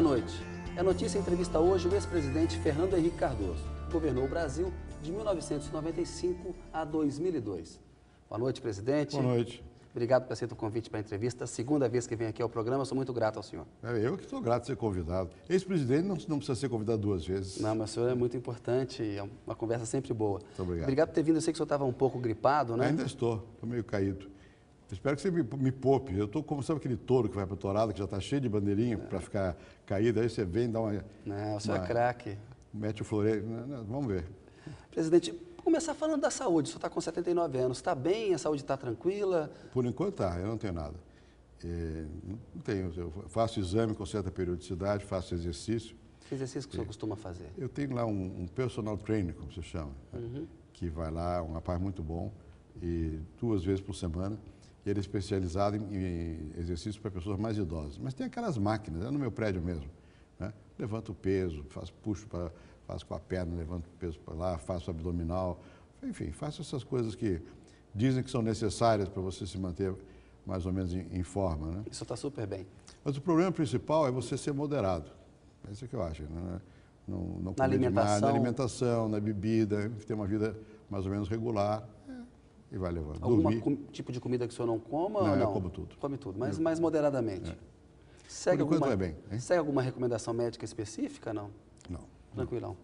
Boa noite. É notícia entrevista hoje o ex-presidente Fernando Henrique Cardoso. Governou o Brasil de 1995 a 2002. Boa noite, presidente. Boa noite. Obrigado por aceitar o convite para a entrevista. Segunda vez que vem aqui ao programa, sou muito grato ao senhor. É, eu que estou grato de ser convidado. Ex-presidente não, não, precisa ser convidado duas vezes. Não, mas o senhor é muito importante, é uma conversa sempre boa. Muito obrigado. Obrigado por ter vindo. Eu sei que o senhor estava um pouco gripado, né? ainda estou, estou meio caído. Espero que você me, me poupe. Eu estou como sabe aquele touro que vai para a torada, que já está cheio de bandeirinha é. para ficar caído. Aí você vem, dá uma. Não, você uma, é craque. Mete o floreio. Vamos ver. Presidente, começar falando da saúde. O senhor está com 79 anos. Está bem? A saúde está tranquila? Por enquanto está. Eu não tenho nada. É, não tenho. Eu faço exame com certa periodicidade, faço exercício. Que exercício que o senhor é. costuma fazer? Eu tenho lá um, um personal trainer, como se chama, né? uhum. né? que vai lá, é um rapaz muito bom, e duas vezes por semana ele é especializado em, em exercícios para pessoas mais idosas. Mas tem aquelas máquinas, é no meu prédio mesmo. Né? Levanto o peso, faço puxo, para, faço com a perna, levanto o peso para lá, faço abdominal, enfim, faço essas coisas que dizem que são necessárias para você se manter mais ou menos em, em forma. Né? Isso está super bem. Mas o problema principal é você ser moderado. É isso que eu acho. Né? Não, não na alimentação. Demais, na alimentação, na bebida, ter uma vida mais ou menos regular. E vai levando. Algum tipo de comida que o senhor não coma? Não, ou não? eu como tudo. Come tudo, mas eu... mais moderadamente. É. Segue, alguma, é bem, hein? segue alguma recomendação médica específica, não? Não. Tranquilão.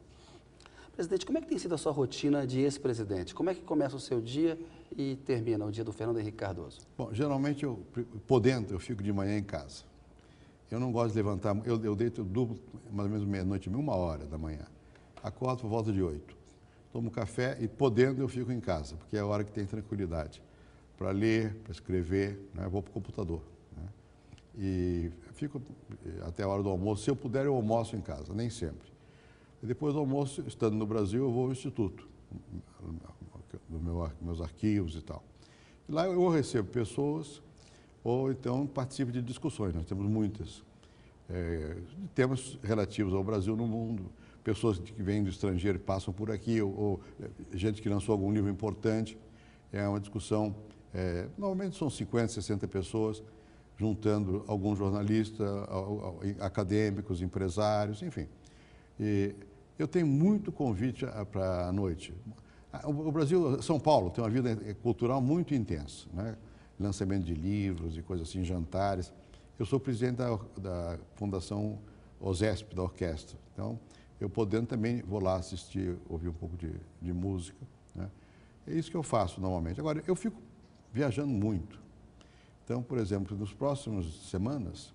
Presidente, como é que tem sido a sua rotina de ex-presidente? Como é que começa o seu dia e termina o dia do Fernando Henrique Cardoso? Bom, geralmente, eu, podendo, eu fico de manhã em casa. Eu não gosto de levantar, eu, eu deito duplo, mais ou menos meia-noite, uma hora da manhã. Acordo por volta de oito tomo café e, podendo, eu fico em casa, porque é a hora que tem tranquilidade para ler, para escrever, né? vou para o computador. Né? E fico eh, até a hora do almoço. Se eu puder, eu almoço em casa, nem sempre. E depois do almoço, estando no Brasil, eu vou ao instituto, do meu, meus arquivos e tal. E lá eu recebo pessoas ou então participo de discussões, nós temos muitas, é, temas relativos ao Brasil no mundo, pessoas que vêm do estrangeiro passam por aqui, ou, ou eh, gente que lançou algum livro importante. É uma discussão, é, normalmente são 50, 60 pessoas, juntando alguns jornalistas, acadêmicos, empresários, enfim. E eu tenho muito convite para a noite. O Brasil, São Paulo, tem uma vida é, é cultural muito intensa, né? lançamento de livros e coisas assim, jantares. Eu sou presidente da, da Fundação OSESP, da orquestra. Então, eu podendo também vou lá assistir, ouvir um pouco de, de música. Né? É isso que eu faço normalmente. Agora, eu fico viajando muito. Então, por exemplo, nos próximos semanas,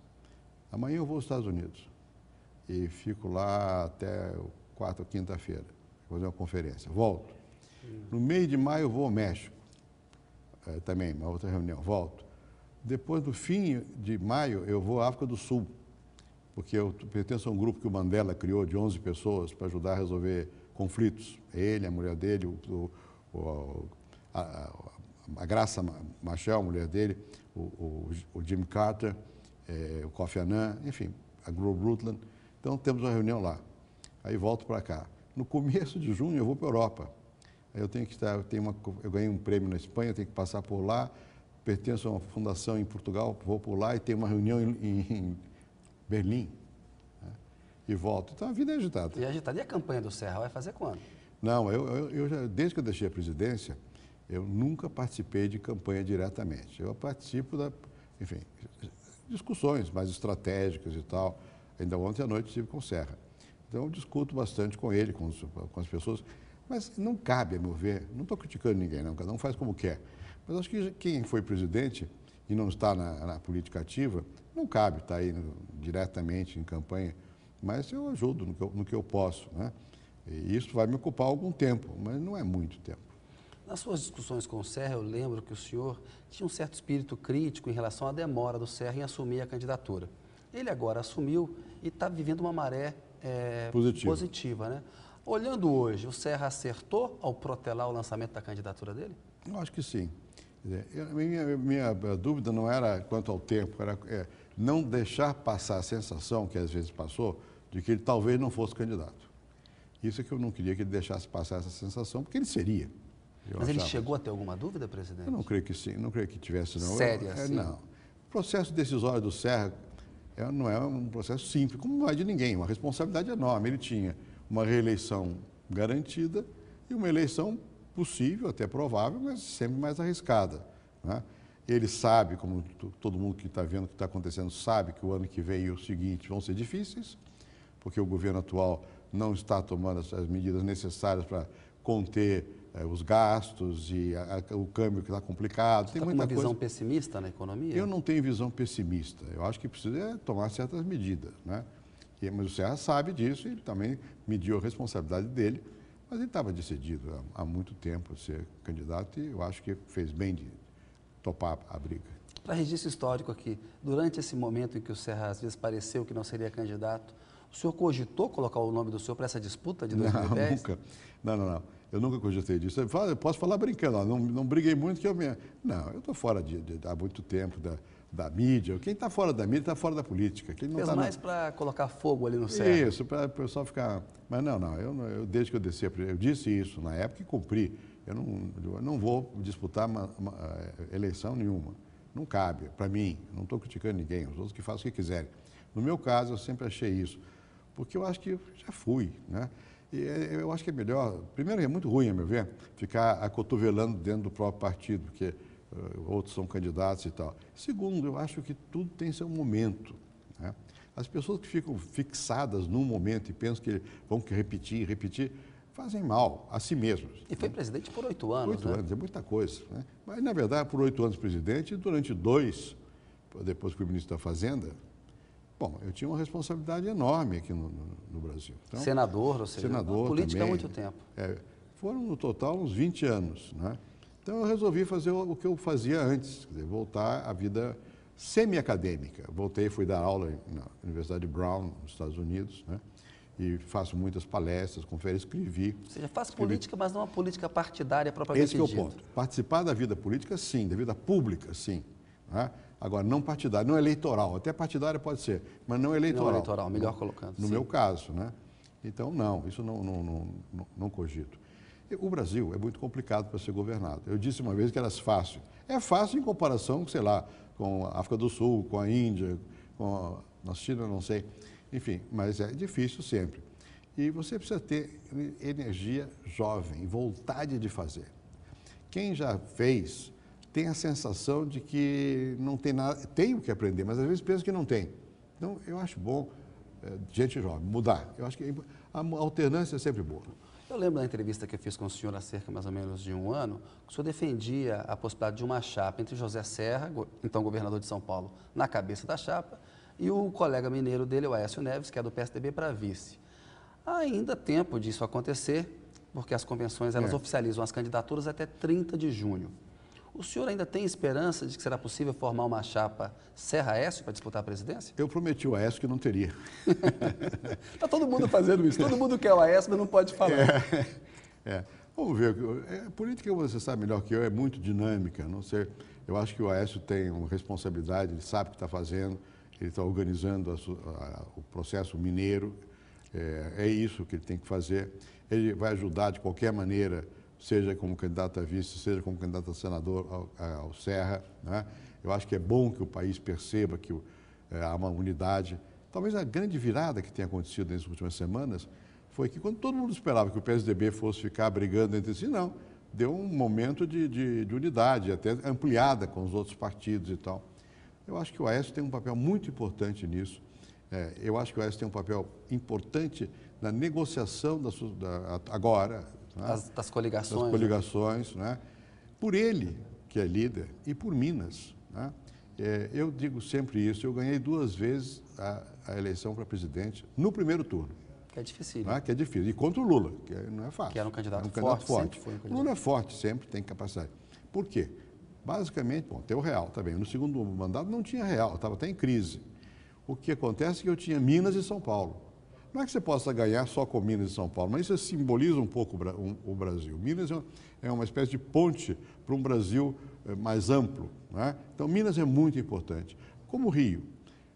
amanhã eu vou aos Estados Unidos e fico lá até quarta ou quinta-feira, fazer uma conferência. Volto. No meio de maio eu vou ao México, é, também, uma outra reunião, volto. Depois, do fim de maio, eu vou à África do Sul porque eu pertenço a um grupo que o Mandela criou de 11 pessoas para ajudar a resolver conflitos. É ele, a mulher dele, o, o, a, a, a, Graça Machel, a mulher dele, o, o Jim Carter, é, o Kofi Annan, enfim, a Globe Rutland. Então temos uma reunião lá. Aí volto para cá. No começo de junho eu vou para a Europa. Aí eu tenho que estar, eu, tenho uma, eu ganhei um prêmio na Espanha, tenho que passar por lá, pertenço a uma fundação em Portugal, vou por lá e tenho uma reunião em, em Berlim, né? e volto. Então a vida é agitada. E é agitada. E a campanha do Serra vai fazer quando? Não, eu, eu, eu já, desde que eu deixei a presidência, eu nunca participei de campanha diretamente. Eu participo da, enfim, discussões mais estratégicas e tal. Ainda ontem à noite estive com o Serra. Então eu discuto bastante com ele, com, os, com as pessoas, mas não cabe, a meu ver, não estou criticando ninguém, não, cada um faz como quer. Mas acho que quem foi presidente e não está na, na política ativa, não cabe estar aí no, diretamente em campanha, mas eu ajudo no que eu, no que eu posso. Né? E isso vai me ocupar algum tempo, mas não é muito tempo. Nas suas discussões com o Serra, eu lembro que o senhor tinha um certo espírito crítico em relação à demora do Serra em assumir a candidatura. Ele agora assumiu e está vivendo uma maré é, positiva. né? Olhando hoje, o Serra acertou ao protelar o lançamento da candidatura dele? Eu acho que sim minha, minha dúvida não era quanto ao tempo, era é, não deixar passar a sensação, que às vezes passou, de que ele talvez não fosse candidato. Isso é que eu não queria que ele deixasse passar essa sensação, porque ele seria. Mas achava. ele chegou a ter alguma dúvida, presidente? Eu não creio que sim, não creio que tivesse, não. É, assim? é, Não. O processo decisório do Serra é, não é um processo simples, como não é de ninguém, uma responsabilidade enorme. Ele tinha uma reeleição garantida e uma eleição possível, até provável, mas sempre mais arriscada. Né? Ele sabe, como todo mundo que está vendo o que está acontecendo, sabe que o ano que vem e o seguinte vão ser difíceis, porque o governo atual não está tomando as medidas necessárias para conter eh, os gastos e a, a, o câmbio que está complicado. Você Tem tá muita uma coisa... visão pessimista na economia? Eu não tenho visão pessimista. Eu acho que precisa é, tomar certas medidas. Né? E, mas o Serra sabe disso e também mediu a responsabilidade dele mas ele estava decidido há, há muito tempo a ser candidato e eu acho que fez bem de topar a briga. Para registro histórico aqui, durante esse momento em que o Serra às vezes pareceu que não seria candidato, o senhor cogitou colocar o nome do senhor para essa disputa de 2010? Não, nunca. Não, não, não. Eu nunca cogitei disso. Eu posso falar brincando, não, não briguei muito que eu me... Não, eu estou fora de, de, há muito tempo da, da mídia. Quem está fora da mídia está fora da política. Quem não Fez tá mais na... para colocar fogo ali no céu. Isso, para o pessoal ficar. Mas não, não, eu, eu desde que eu desci, eu disse isso na época e cumpri. Eu não, eu não vou disputar uma, uma, eh, eleição nenhuma. Não cabe, para mim. Não estou criticando ninguém, os outros que façam o que quiserem. No meu caso, eu sempre achei isso, porque eu acho que já fui, né? E eh, eu acho que é melhor, primeiro é muito ruim, a meu ver, ficar acotovelando dentro do próprio partido, porque eh, outros são candidatos e tal. Segundo, eu acho que tudo tem seu momento. Né? As pessoas que ficam fixadas num momento e pensam que vão repetir, repetir, fazem mal a si mesmos. E foi né? presidente por oito anos. Oito né? anos, é muita coisa. Né? Mas, na verdade, por oito anos presidente, e durante dois, depois que o ministro da Fazenda, Bom, eu tinha uma responsabilidade enorme aqui no, no, no Brasil. Então, senador, ou seja, senador política também, há muito tempo. É, foram, no total, uns 20 anos. Né? Então eu resolvi fazer o que eu fazia antes, dizer, voltar à vida semi-acadêmica. Voltei, fui dar aula na Universidade Brown, nos Estados Unidos, né? e faço muitas palestras, conferências, escrevi. Ou seja, faz escrevi. política, mas não uma política partidária propriamente Esse dita. Esse é o ponto. Participar da vida política, sim, da vida pública, sim. Né? Agora, não partidária, não eleitoral. Até partidária pode ser, mas não eleitoral. Não eleitoral, melhor colocando. No meu caso, né? Então, não, isso não, não, não, não cogito. O Brasil é muito complicado para ser governado. Eu disse uma vez que era fácil. É fácil em comparação, sei lá, com a África do Sul, com a Índia, com a China, não sei. Enfim, mas é difícil sempre. E você precisa ter energia jovem, vontade de fazer. Quem já fez tem a sensação de que não tem nada, tem o que aprender, mas às vezes pensa que não tem. Então, eu acho bom, eh, gente jovem, mudar. Eu acho que é a alternância é sempre boa. Eu lembro da entrevista que eu fiz com o senhor há cerca mais ou menos de um ano, que o senhor defendia a possibilidade de uma chapa entre José Serra, então governador de São Paulo, na cabeça da chapa, e o colega mineiro dele, o Aécio Neves, que é do PSDB, para vice. Há ainda tempo disso acontecer, porque as convenções elas é. oficializam as candidaturas até 30 de junho. O senhor ainda tem esperança de que será possível formar uma chapa Serra Aécio para disputar a presidência? Eu prometi ao Aécio que não teria. Está todo mundo fazendo isso. Todo mundo quer o Aécio, mas não pode falar. É, é. Vamos ver. A é, política, você sabe melhor que eu, é muito dinâmica. Não sei. Eu acho que o Aécio tem uma responsabilidade, ele sabe o que está fazendo, ele está organizando a, a, o processo mineiro. É, é isso que ele tem que fazer. Ele vai ajudar de qualquer maneira seja como candidato a vice, seja como candidato a senador ao, ao Serra. Né? Eu acho que é bom que o país perceba que é, há uma unidade. Talvez a grande virada que tenha acontecido nas últimas semanas foi que quando todo mundo esperava que o PSDB fosse ficar brigando entre si, não. Deu um momento de, de, de unidade, até ampliada com os outros partidos e tal. Eu acho que o AS tem um papel muito importante nisso. É, eu acho que o AS tem um papel importante na negociação da, da, agora, né? Das, das, coligações. Das né? coligações, né? Por ele, que é líder, e por Minas. Né? É, eu digo sempre isso, eu ganhei duas vezes a, a eleição para presidente no primeiro turno. Que é difícil. Né? né? Que é difícil. E contra o Lula, que é, não é fácil. Que era um candidato, era é um candidato forte. forte. Um candidato. Lula é forte, sempre tem capacidade. Por quê? Basicamente, bom, tem o real também. bem? no segundo mandato não tinha real, estava até em crise. O que acontece é que eu tinha Minas e São Paulo. Não é que você possa ganhar só com Minas e São Paulo, mas isso simboliza um pouco o Brasil. Minas é, é uma espécie de ponte para um Brasil eh, mais amplo. Né? Então, Minas é muito importante. Como Rio.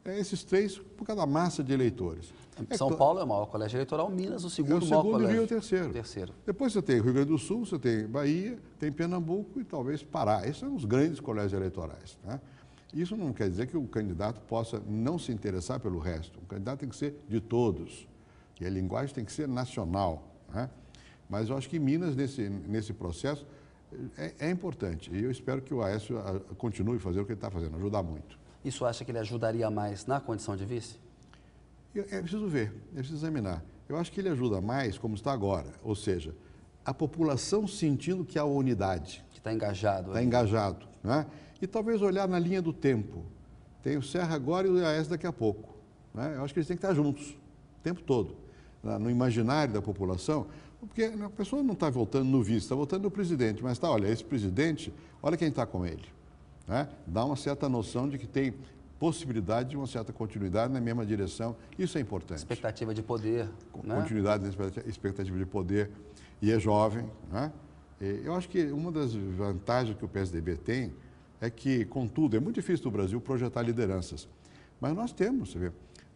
É esses três por causa da massa de eleitores. É são é, Paulo é o maior colégio eleitoral, Minas o segundo, é o segundo e Rio é o terceiro. O terceiro. Depois você tem Rio Grande do Sul, você tem Bahia, tem Pernambuco e talvez Pará. Esses são os grandes colégios eleitorais. Né? Isso não quer dizer que o candidato possa não se interessar pelo resto. O candidato tem que ser de todos. E a linguagem tem que ser nacional. Né? Mas eu acho que Minas, nesse, nesse processo, é, é importante. E eu espero que o Aécio ah, continue fazendo o que ele está fazendo, ajudar muito. Isso acha que ele ajudaria mais na condição de vice? Eu, é, é preciso ver, é preciso examinar. Eu acho que ele ajuda mais como está agora, ou seja, a população sentindo que há unidade. Que está engajado. Está engajado. Né? E talvez olhar na linha do tempo. Tem o Serra agora e o AES daqui a pouco. Né? Eu acho que eles têm que estar juntos, o tempo todo. No imaginário da população, porque a pessoa não está voltando no vice, está voltando no presidente, mas está, olha, esse presidente, olha quem está com ele. Né? Dá uma certa noção de que tem possibilidade de uma certa continuidade na mesma direção. Isso é importante. Expectativa de poder. Né? Continuidade da expectativa de poder. E é jovem. Né? Eu acho que uma das vantagens que o PSDB tem é que, contudo, é muito difícil do Brasil projetar lideranças. Mas nós temos, você vê,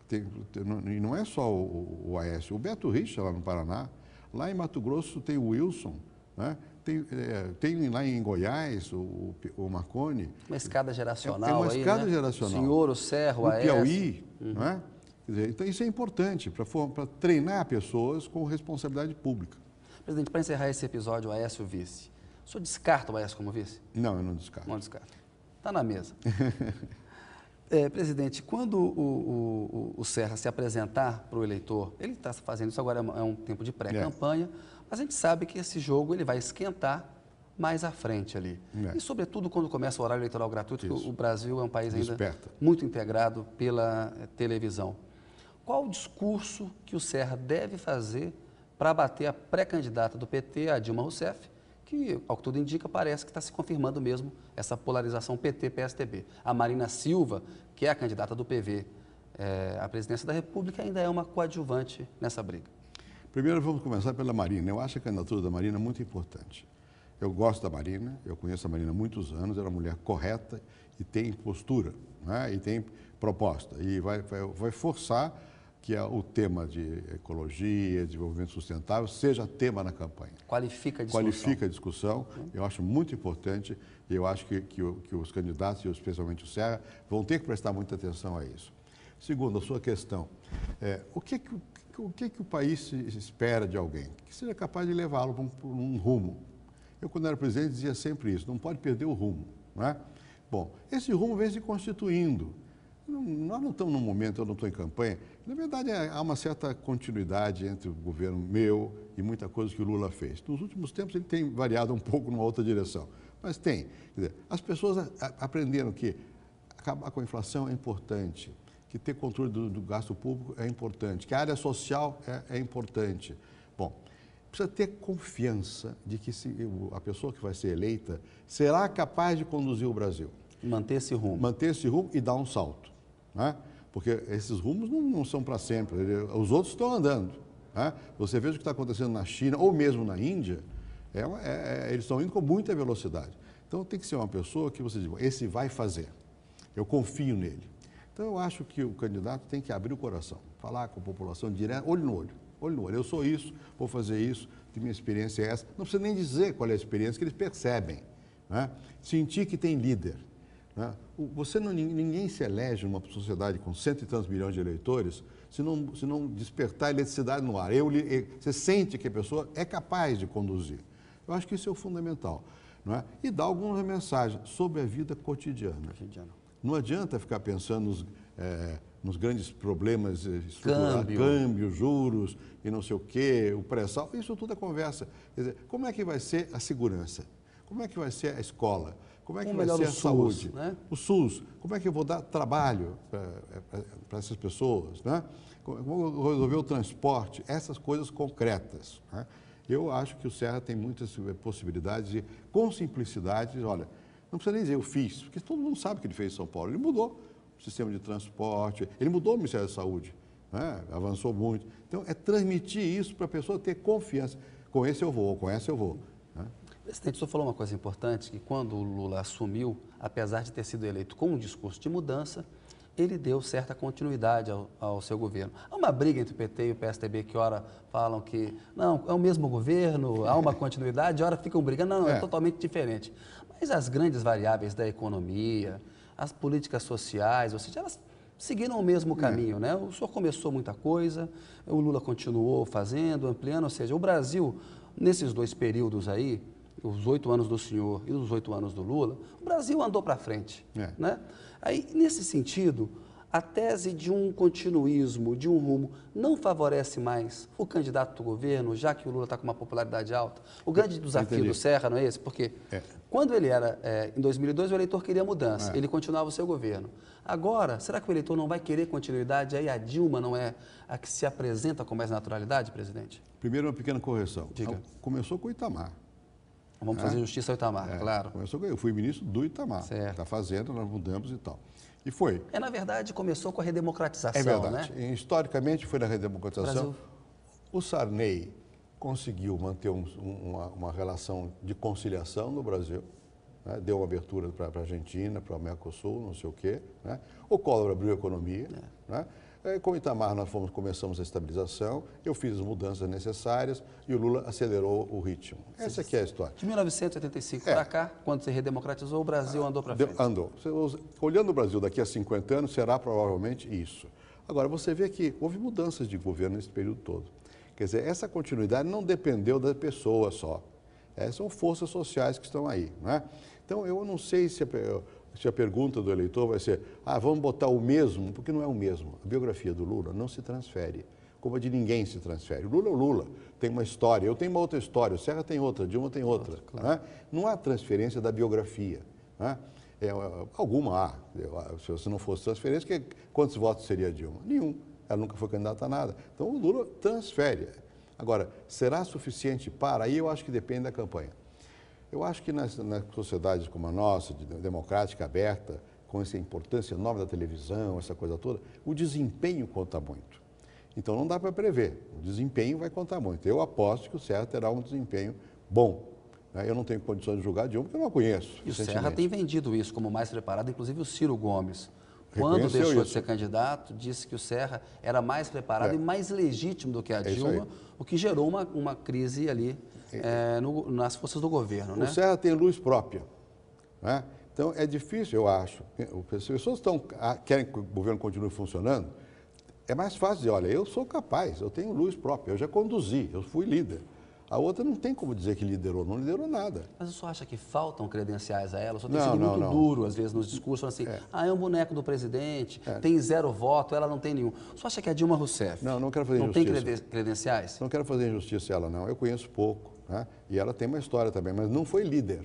tem, tem, e não é só o, o Aécio, o Beto Richa lá no Paraná, lá em Mato Grosso tem o Wilson, né? tem, é, tem lá em Goiás o, o Marconi. Uma escada geracional. É, é, uma aí, escada né? geracional. O senhor, o Serro, o Aécio. Piauí, uhum. É? Dizer, então isso é importante para treinar pessoas com responsabilidade pública. Presidente, para encerrar esse episódio, Aécio Vice, o senhor descarta o Baez como vice? Não, eu não descarto. Não descarto. Está na mesa. é, presidente, quando o, o, o, Serra se apresentar para o eleitor, ele está fazendo isso agora, é, é um tempo de pré-campanha, é. mas a gente sabe que esse jogo ele vai esquentar mais à frente ali. É. E, sobretudo, quando começa o horário eleitoral gratuito, o Brasil é um país ainda Desperta. muito integrado pela eh, televisão. Qual o discurso que o Serra deve fazer para bater a pré-candidata do PT, a Dilma Rousseff, que, ao que tudo indica, parece que está se confirmando mesmo essa polarização PT-PSDB. A Marina Silva, que é a candidata do PV é, eh, à presidência da República, ainda é uma coadjuvante nessa briga. Primeiro, vamos começar pela Marina. Eu acho a candidatura da Marina muito importante. Eu gosto da Marina, eu conheço a Marina há muitos anos, ela é uma mulher correta e tem postura, né? e tem proposta, e vai, vai, vai forçar que é o tema de ecologia, desenvolvimento sustentável, seja tema na campanha. Qualifica a discussão. Qualifica a discussão, eu acho muito importante, e eu acho que, que, que, os candidatos, e especialmente o Serra, vão ter que prestar muita atenção a isso. Segundo, a sua questão, é, o, que, que, o que, que o país espera de alguém? Que seja capaz de levá-lo para um, um rumo. Eu, quando era presidente, dizia sempre isso, não pode perder o rumo. Não é? Bom, esse rumo vem se constituindo nós não estamos num momento, eu não estou em campanha. Na verdade, é, há uma certa continuidade entre o governo meu e muita coisa que o Lula fez. Nos últimos tempos, ele tem variado um pouco numa outra direção. Mas tem. Dizer, as pessoas aprenderam que acabar com a inflação é importante, que ter controle do, do gasto público é importante, que a área social é, é importante. Bom, precisa ter confiança de que se, a pessoa que vai ser eleita será capaz de conduzir o Brasil. Manter esse rumo. Manter esse rumo e dar um salto né? porque esses rumos não, não são para sempre, os outros estão andando. Né? Você veja o que está acontecendo na China ou mesmo na Índia, é, é, é, eles estão indo com muita velocidade. Então tem que ser uma pessoa que você diz, esse vai fazer, eu confio nele. Então eu acho que o candidato tem que abrir o coração, falar com a população direto, olho no olho, olho no olho, eu sou isso, vou fazer isso, minha experiência é essa. Não precisa nem dizer qual é a experiência que eles percebem. Né? Sentir que tem líder. Né? Você não, ninguém se elege numa sociedade com cento e tantos milhões de eleitores se não, se não despertar eletricidade no ar. Eu, você sente que a pessoa é capaz de conduzir. Eu acho que isso é o fundamental. Não é? E dá algumas mensagens sobre a vida cotidiana. cotidiana. Não adianta ficar pensando nos, é, nos grandes problemas eh, estruturais, câmbio. câmbio, juros e não sei o quê, o pré-sal, isso tudo é conversa. Quer dizer, como é que vai ser a segurança? Como é que vai ser a escola? Como é que vai ser a saúde? Né? O SUS, como é que eu vou dar trabalho para é, é, essas pessoas? Né? Vou resolver o transporte, essas coisas concretas. Né? Eu acho que o Serra tem muitas eh, possibilidades de, com simplicidade, olha, não precisa nem dizer eu fiz, porque todo mundo sabe o que ele fez em São Paulo. Ele mudou o sistema de transporte, ele mudou o Ministério da Saúde, né? avançou muito. Então, é transmitir isso para a pessoa ter confiança. Com esse eu vou, com essa eu vou. Presidente, o senhor falou uma coisa importante, que quando o Lula assumiu, apesar de ter sido eleito com um discurso de mudança, ele deu certa continuidade ao, ao, seu governo. Há uma briga entre o PT e o PSDB que ora falam que não, é o mesmo governo, há uma continuidade, ora ficam brigando, não, não é. é. totalmente diferente. Mas as grandes variáveis da economia, as políticas sociais, ou seja, elas seguiram o mesmo é. caminho, é. né? O senhor começou muita coisa, o Lula continuou fazendo, ampliando, ou seja, o Brasil, nesses dois períodos aí, os oito anos do senhor e os oito anos do Lula, o Brasil andou para frente. É. Né? Aí, nesse sentido, a tese de um continuismo, de um rumo, não favorece mais o candidato do governo, já que o Lula está com uma popularidade alta? O grande desafio Entendi. do Serra não é esse? Porque é. quando ele era, é, em 2002, o eleitor queria mudança, é. ele continuava o seu governo. Agora, será que o eleitor não vai querer continuidade? Aí a Dilma não é a que se apresenta com mais naturalidade, presidente? Primeiro, uma pequena correção. Diga. Começou com o Itamar. Vamos é. fazer justiça ao Itamar, é, claro. Começou, eu fui ministro do Itamar, certo. da tá Fazenda, nós mudamos e tal. E foi. É, na verdade, começou com a redemocratização, É verdade. Né? Historicamente, foi na redemocratização. O, o Sarney conseguiu manter um, uma, uma, relação de conciliação no Brasil, né? deu uma abertura para a Argentina, para o Mercosul, não sei o quê. Né? O Collor abriu a economia. É. Né? É, com o Itamar, nós fomos, começamos a estabilização, eu fiz as mudanças necessárias e o Lula acelerou o ritmo. Essa aqui é a história. De 1985 é. para cá, quando se redemocratizou, o Brasil andou para frente. Andou. Olhando o Brasil daqui a 50 anos, será provavelmente isso. Agora, você vê que houve mudanças de governo nesse período todo. Quer dizer, essa continuidade não dependeu da pessoa só. É, são forças sociais que estão aí. Né? Então, eu não sei se se a pergunta do eleitor vai ser, ah, vamos botar o mesmo, porque não é o mesmo. A biografia do Lula não se transfere, como a de ninguém se transfere. O Lula é o Lula, tem uma história, eu tenho uma outra história, o Serra tem outra, Dilma tem outra. claro. não, né? não há transferência da biografia. Né? É, alguma há. Ah, se se não fosse transferência, que, quantos votos seria a Dilma? Nenhum. Ela nunca foi candidata a nada. Então o Lula transfere. Agora, será suficiente para? Aí eu acho que depende da campanha. Eu acho que nas, nas sociedades como a nossa, de, democrática, aberta, com essa importância enorme da televisão, essa coisa toda, o desempenho conta muito. Então não dá para prever, o desempenho vai contar muito. Eu aposto que o Serra terá um desempenho bom. Né? Eu não tenho condições de julgar de um porque eu não conheço. E o Serra tem vendido isso como mais preparado, inclusive o Ciro Gomes. Quando deixou isso. de ser candidato, disse que o Serra era mais preparado é. e mais legítimo do que a é Dilma, o que gerou uma, uma crise ali é, no, nas forças do governo. O né? Serra tem luz própria. Né? Então é difícil, eu acho. Se as pessoas estão, ah, querem que o governo continue funcionando, é mais fácil dizer, olha, eu sou capaz, eu tenho luz própria, eu já conduzi, eu fui líder. A outra não tem como dizer que liderou, não liderou nada. Mas você acha que faltam credenciais a ela? senhor tem não, sido não, muito não. duro, às vezes, nos discursos, assim, é. ah, é um boneco do presidente, é. tem zero voto, ela não tem nenhum. Você acha que é a Dilma Rousseff... Não, não quero fazer não injustiça. Não tem credenciais? Não quero fazer injustiça a ela, não. Eu conheço pouco. Né? E ela tem uma história também, mas não foi líder.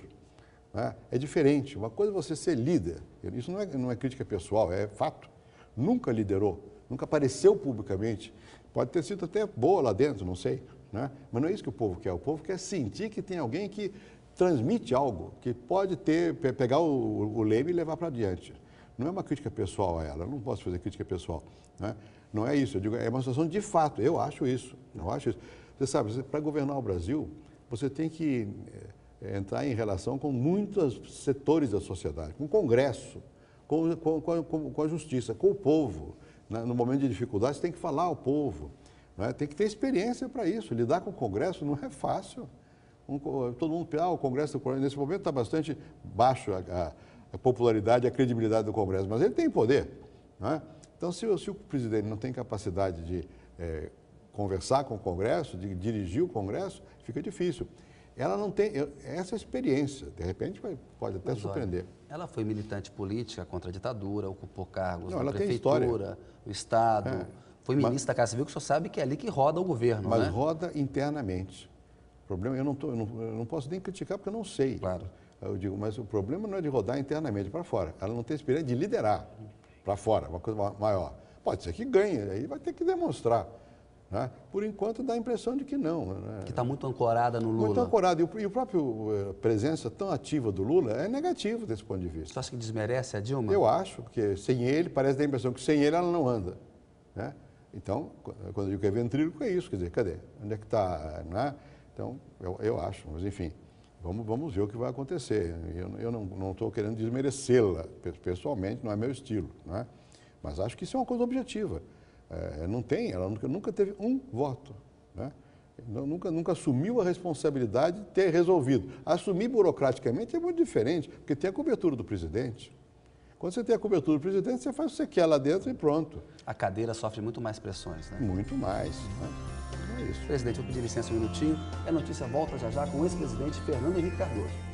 Né? É diferente. Uma coisa é você ser líder. Isso não é, não é crítica pessoal, é fato. Nunca liderou, nunca apareceu publicamente. Pode ter sido até boa lá dentro, não sei. Né? Mas não é isso que o povo quer. O povo quer sentir que tem alguém que transmite algo, que pode ter, pegar o, o leme e levar para diante. Não é uma crítica pessoal a ela, eu não posso fazer crítica pessoal. Né? Não é isso, eu digo, é uma situação de fato, eu acho isso, não acho isso. Você sabe, para governar o Brasil, você tem que eh, eh, entrar em relação com muitos setores da sociedade, com o Congresso, com, com, com, com a justiça, com o povo. Né? No momento de dificuldade, você tem que falar ao povo. Né? Tem que ter experiência para isso. Lidar com o Congresso não é fácil. Um, todo mundo, ah, o Congresso, nesse momento está bastante baixo a, a, a popularidade, a credibilidade do Congresso, mas ele tem poder. Né? Então, se, se o presidente não tem capacidade de é, conversar com o Congresso, de dirigir o Congresso, fica difícil. Ela não tem essa é experiência, de repente pode até Mas surpreender. Olha, ela foi militante política contra a ditadura, ocupou cargos não, na prefeitura, o Estado, é. foi ministra Mas, da Casa Civil, que o senhor sabe que é ali que roda o governo, Mas né? roda internamente. O problema, eu não, tô, eu não, eu não posso nem criticar porque eu não sei. Claro. Eu digo, mas o problema não é de rodar internamente para fora. Ela não tem experiência de liderar para fora, uma coisa maior. Pode ser que ganhe, aí vai ter que demonstrar. Né? Por enquanto dá a impressão de que não. Né? Que está muito ancorada no Lula. Muito ancorada. E o, e o próprio a eh, presença tão ativa do Lula é negativo desse ponto de vista. Você acha que desmerece a Dilma? Eu acho, porque sem ele, parece dar a impressão que sem ele ela não anda. Né? Então, quando eu digo que é ventrílico, é isso. Quer dizer, cadê? Onde é que está? Né? Então, eu, eu acho, mas enfim, vamos, vamos ver o que vai acontecer. Eu, eu não estou querendo desmerecê-la, pessoalmente, não é meu estilo. Né? Mas acho que isso é uma coisa objetiva. É, não tem, ela nunca, nunca teve um voto. Né? nunca, nunca assumiu a responsabilidade de ter resolvido. Assumir burocraticamente é muito diferente, porque tem a cobertura do presidente. Quando você tem a cobertura do presidente, você faz o que você quer lá dentro e pronto. A cadeira sofre muito mais pressões, né? Muito mais. Né? É isso. Presidente, vou pedir licença um minutinho. A notícia volta já já com o ex-presidente Fernando Henrique Cardoso.